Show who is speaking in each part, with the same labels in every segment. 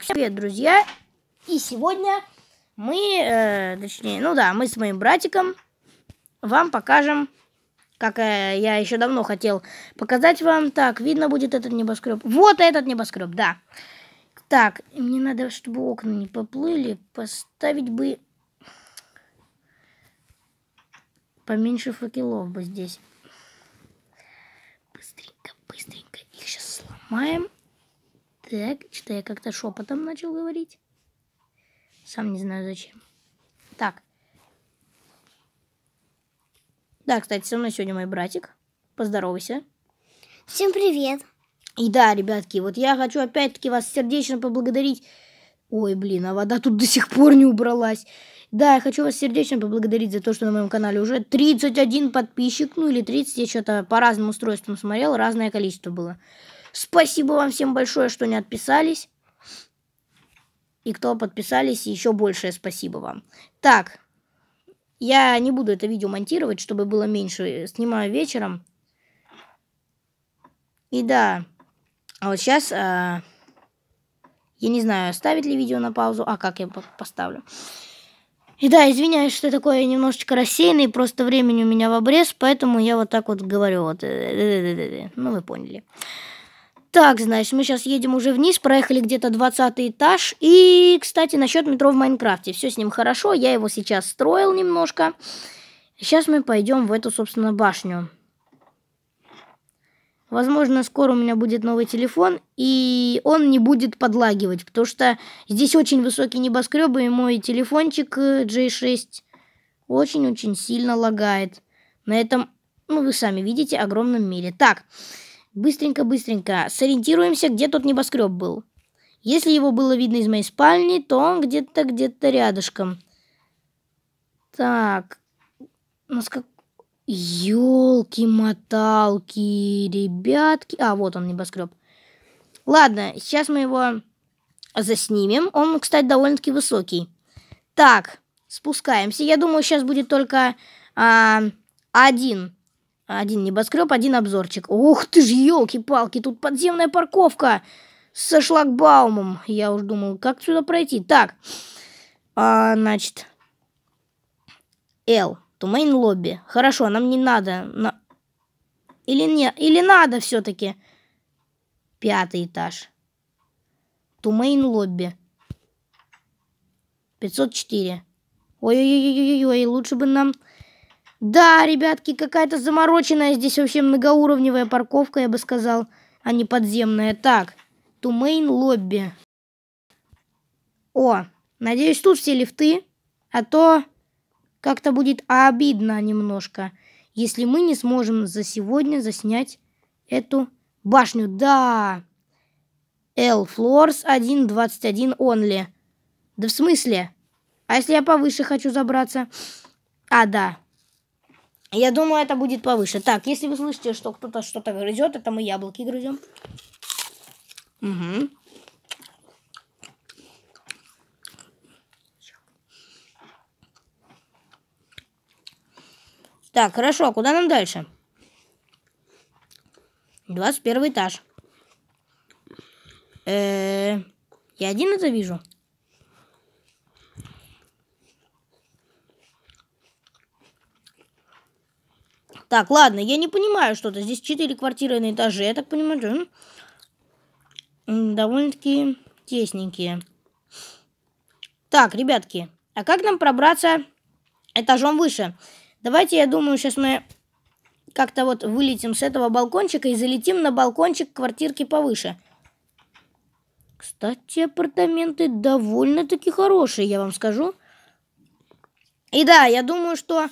Speaker 1: Так, всем привет, друзья! И сегодня мы, э, точнее, ну да, мы с моим братиком вам покажем, как э, я еще давно хотел показать вам. Так, видно будет этот небоскреб. Вот этот небоскреб, да. Так, мне надо, чтобы окна не поплыли, поставить бы поменьше факелов бы здесь. Быстренько, быстренько их сейчас сломаем. Так, что я как-то шепотом начал говорить. Сам не знаю зачем. Так. Да, кстати, со мной сегодня мой братик. Поздоровайся. Всем привет. И да, ребятки, вот я хочу опять-таки вас сердечно поблагодарить. Ой, блин, а вода тут до сих пор не убралась. Да, я хочу вас сердечно поблагодарить за то, что на моем канале уже 31 подписчик, ну или 30, я что-то по разным устройствам смотрел, разное количество было. Спасибо вам всем большое, что не отписались. И кто подписались, еще большее спасибо вам. Так, я не буду это видео монтировать, чтобы было меньше. Снимаю вечером. И да, а вот сейчас... А... Я не знаю, оставить ли видео на паузу, а как я поставлю. И да, извиняюсь, что такое немножечко рассеянный, просто времени у меня в обрез, поэтому я вот так вот говорю. Вот. Э, э, э, ну, вы поняли. Так, знаешь, мы сейчас едем уже вниз, проехали где-то 20 этаж. И, кстати, насчет метро в Майнкрафте. Все с ним хорошо, я его сейчас строил немножко. Сейчас мы пойдем в эту, собственно, башню. Возможно, скоро у меня будет новый телефон, и он не будет подлагивать, потому что здесь очень высокие небоскребы, и мой телефончик J6 э, очень-очень сильно лагает. На этом, ну, вы сами видите, огромном мире. Так, Быстренько-быстренько сориентируемся, где тот небоскреб был. Если его было видно из моей спальни, то он где-то, где-то рядышком. Так, у нас как... Ёлки-моталки, ребятки. А, вот он, небоскреб. Ладно, сейчас мы его заснимем. Он, кстати, довольно-таки высокий. Так, спускаемся. Я думаю, сейчас будет только а, один один небоскреб, один обзорчик. Ух ты ж, елки-палки, тут подземная парковка со шлагбаумом. Я уж думал, как сюда пройти. Так, а, значит, L, to main lobby. Хорошо, нам не надо. На... Или, не... Или надо все-таки. Пятый этаж. To main lobby. 504. Ой-ой-ой-ой-ой, лучше бы нам да, ребятки, какая-то замороченная здесь вообще многоуровневая парковка, я бы сказал, а не подземная. Так, Тумейн лобби. О, надеюсь, тут все лифты, а то как-то будет обидно немножко, если мы не сможем за сегодня заснять эту башню. Да, L Floors 1.21 only. Да в смысле? А если я повыше хочу забраться? А, да. Я думаю, это будет повыше. Так, если вы слышите, что кто-то что-то грызет, это мы яблоки грызем. Угу. Так, хорошо, а куда нам дальше? 21 этаж. Э -э, я один это вижу? Так, ладно, я не понимаю что-то. Здесь четыре квартиры на этаже, я так понимаю. Довольно-таки тесненькие. Так, ребятки, а как нам пробраться этажом выше? Давайте, я думаю, сейчас мы как-то вот вылетим с этого балкончика и залетим на балкончик квартирки повыше. Кстати, апартаменты довольно-таки хорошие, я вам скажу. И да, я думаю, что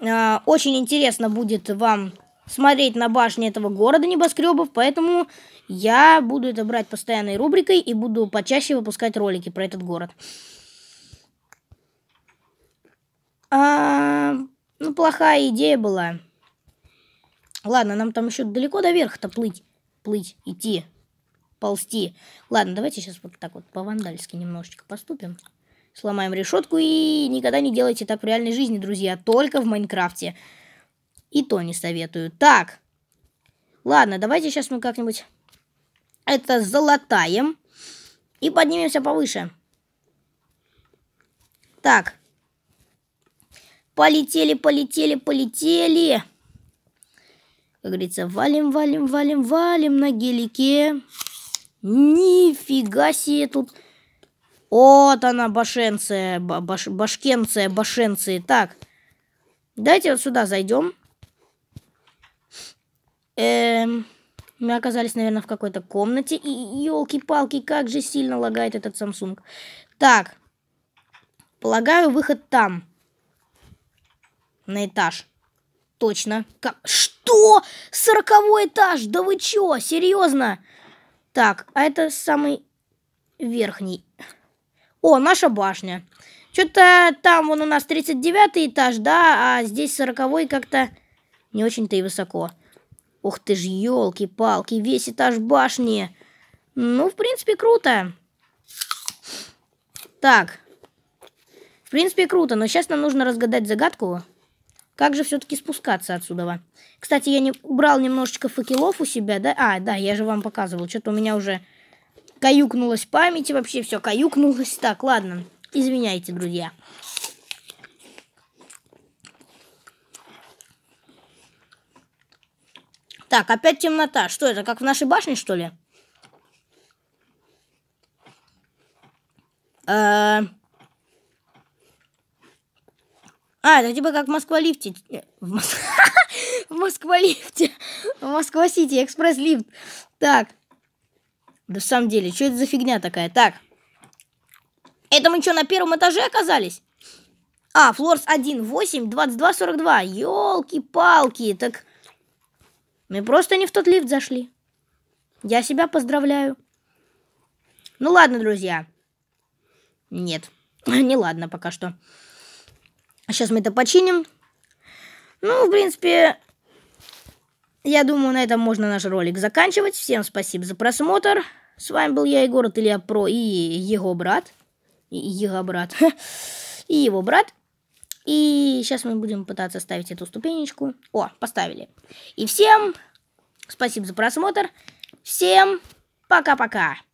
Speaker 1: а, очень интересно будет вам смотреть на башни этого города небоскребов, поэтому я буду это брать постоянной рубрикой и буду почаще выпускать ролики про этот город. А, ну, плохая идея была. Ладно, нам там еще далеко до верха-то плыть. Плыть, идти, ползти. Ладно, давайте сейчас вот так вот по-вандальски немножечко поступим. Сломаем решетку и никогда не делайте так в реальной жизни, друзья. Только в Майнкрафте. И то не советую. Так. Ладно, давайте сейчас мы как-нибудь это золотаем. И поднимемся повыше. Так. Полетели, полетели, полетели. Как говорится, валим, валим, валим, валим на гелике. Нифига себе тут вот она, башенция, баш, башкенция, башенции. Так, давайте вот сюда зайдем. Эм, мы оказались, наверное, в какой-то комнате. И, елки-палки, как же сильно лагает этот Samsung. Так, полагаю, выход там. На этаж. Точно. Как... Что? Сороковой этаж? Да вы чё? Серьезно? Так, а это самый верхний. О, наша башня. Что-то там вон у нас 39 этаж, да, а здесь 40 как-то не очень-то и высоко. Ух ты ж, елки-палки, весь этаж башни. Ну, в принципе, круто. Так. В принципе, круто, но сейчас нам нужно разгадать загадку. Как же все-таки спускаться отсюда? Кстати, я не убрал немножечко факелов у себя, да? А, да, я же вам показывал. Что-то у меня уже Каюкнулась память вообще все, каюкнулась. Так, ладно, извиняйте, друзья. Так, опять темнота. Что это, как в нашей башне, что ли? Э, а, это типа как в Москва-лифте. Э, в Москва-лифте. В Москва-Сити, экспресс-лифт. Так, да в самом деле, что это за фигня такая? Так. Это мы что, на первом этаже оказались? А, флорс 1, 8, 22, 42. Ёлки-палки, так... Мы просто не в тот лифт зашли. Я себя поздравляю. Ну ладно, друзья. Нет, не ладно пока что. Сейчас мы это починим. Ну, в принципе, я думаю, на этом можно наш ролик заканчивать. Всем спасибо за просмотр. С вами был я, Егор от Илья Про, и его брат. И его брат. И его брат. И сейчас мы будем пытаться ставить эту ступенечку. О, поставили. И всем спасибо за просмотр. Всем пока-пока.